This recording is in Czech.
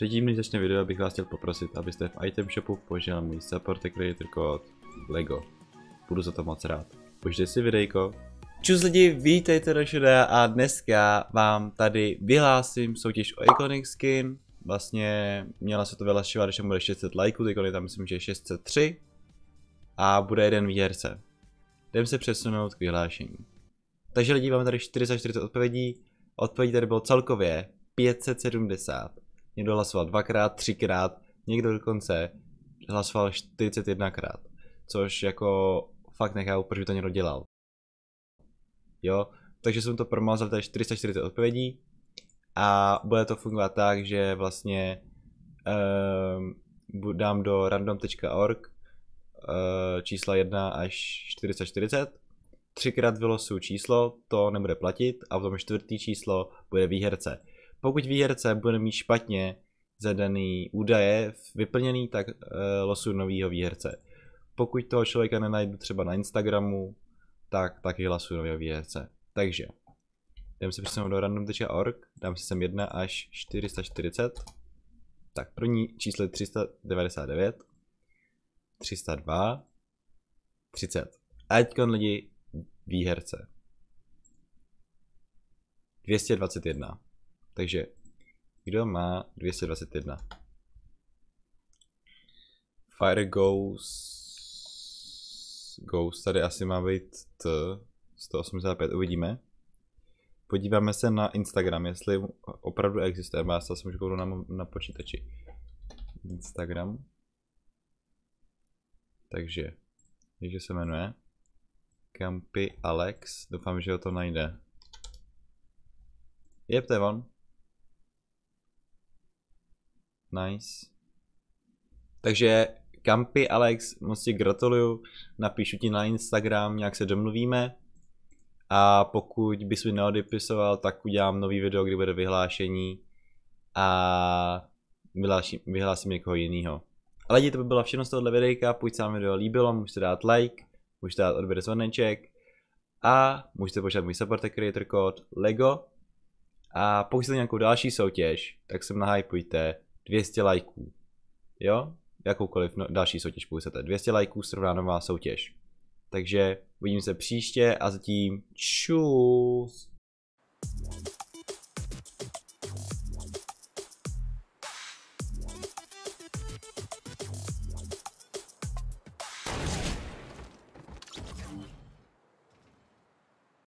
Předtím, než začne video, bych vás chtěl poprosit, abyste v item shopu použil můj support creator kód LEGO. Budu za to moc rád. Užijte si videjko. Čus lidi, vítejte do videa a dneska vám tady vyhlásím soutěž o Iconic Skin. Vlastně měla se to vyhlašovat, když tam bude 600 lajků, teď je tam myslím, že je 603. A bude jeden výherce. Jdem se přesunout k vyhlášení. Takže lidi, máme tady 440 odpovědí. Odpovědí tady bylo celkově 570 někdo hlasoval dvakrát, třikrát, někdo dokonce hlasoval 41krát, což jako fakt nechápu, proč by to někdo dělal. Jo, takže jsem to promazal, tady 440 odpovědí a bude to fungovat tak, že vlastně um, dám do random.org uh, eh, čísla 1 až 440 třikrát vylosuju číslo, to nebude platit a v tom čtvrtý číslo bude výherce. Pokud výherce bude mít špatně zadaný údaje vyplněný, tak e, eh, losu novýho výherce. Pokud toho člověka nenajdu třeba na Instagramu, tak taky hlasuju nového výherce. Takže, jdem se přesunout do random.org, dám si sem 1 až 440. Tak první číslo je 399, 302, 30. Ať kon lidi výherce. 221. Takže kdo má 221? Fire goes... Goes, tady asi má být T, 185, uvidíme. Podíváme se na Instagram, jestli opravdu existuje. má se jsem kouknu na, na počítači. Instagram. Takže, takže se jmenuje Campy Alex. Doufám, že ho to najde. Je, to je on. Nice. Takže Kampy, Alex, moc ti gratuluju, napíšu ti na Instagram, nějak se domluvíme. A pokud bys mi neodepisoval, tak udělám nový video, kdy bude vyhlášení a vyhlásím, vyhlásím někoho jiného. Ale lidi, to by bylo všechno z tohohle videjka, pokud se vám video líbilo, můžete dát like, můžete dát odběr zvoneček a můžete požádat můj support creator code LEGO. A pokud jste nějakou další soutěž, tak se mnahypujte 200 lajků. Jo? Jakoukoliv no, další soutěž použijete. 200 lajků srovná nová soutěž. Takže uvidím se příště a zatím čus.